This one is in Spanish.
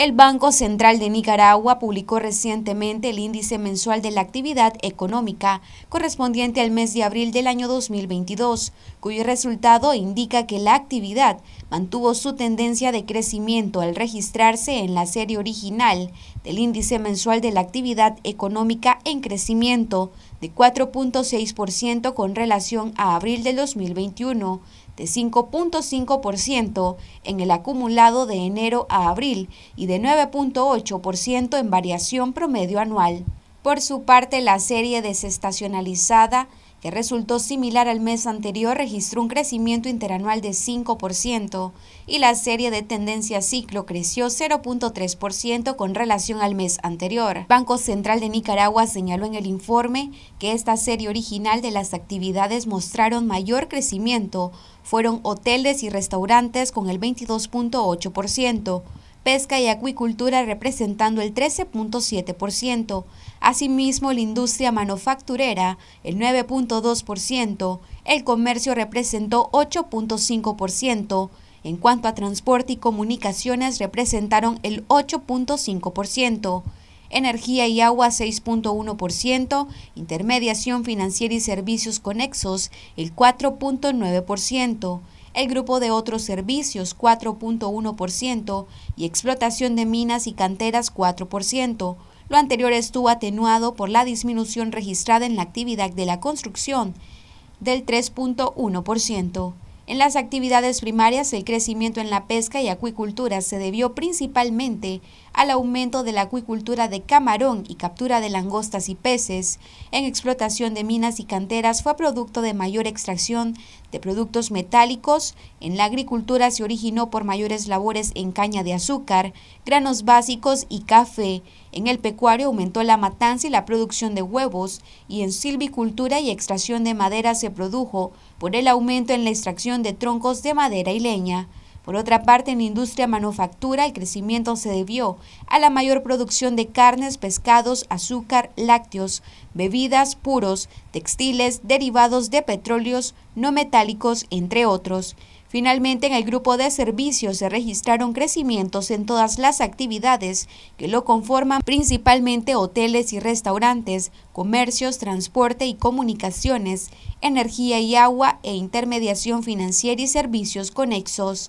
El Banco Central de Nicaragua publicó recientemente el índice mensual de la actividad económica correspondiente al mes de abril del año 2022, cuyo resultado indica que la actividad mantuvo su tendencia de crecimiento al registrarse en la serie original del índice mensual de la actividad económica en crecimiento de 4.6% con relación a abril del 2021 de 5.5% en el acumulado de enero a abril y de 9.8% en variación promedio anual. Por su parte, la serie desestacionalizada, que resultó similar al mes anterior, registró un crecimiento interanual de 5% y la serie de tendencia ciclo creció 0.3% con relación al mes anterior. Banco Central de Nicaragua señaló en el informe que esta serie original de las actividades mostraron mayor crecimiento, fueron hoteles y restaurantes con el 22.8%, pesca y acuicultura representando el 13.7%, asimismo la industria manufacturera el 9.2%, el comercio representó 8.5%, en cuanto a transporte y comunicaciones representaron el 8.5%, energía y agua 6.1%, intermediación financiera y servicios conexos el 4.9%, el grupo de otros servicios 4.1% y explotación de minas y canteras 4%. Lo anterior estuvo atenuado por la disminución registrada en la actividad de la construcción del 3.1%. En las actividades primarias, el crecimiento en la pesca y acuicultura se debió principalmente al aumento de la acuicultura de camarón y captura de langostas y peces en explotación de minas y canteras fue producto de mayor extracción de productos metálicos, en la agricultura se originó por mayores labores en caña de azúcar, granos básicos y café, en el pecuario aumentó la matanza y la producción de huevos, y en silvicultura y extracción de madera se produjo por el aumento en la extracción de troncos de madera y leña. Por otra parte, en la industria manufactura el crecimiento se debió a la mayor producción de carnes, pescados, azúcar, lácteos, bebidas, puros, textiles, derivados de petróleos no metálicos, entre otros. Finalmente, en el grupo de servicios se registraron crecimientos en todas las actividades que lo conforman, principalmente hoteles y restaurantes, comercios, transporte y comunicaciones, energía y agua e intermediación financiera y servicios conexos.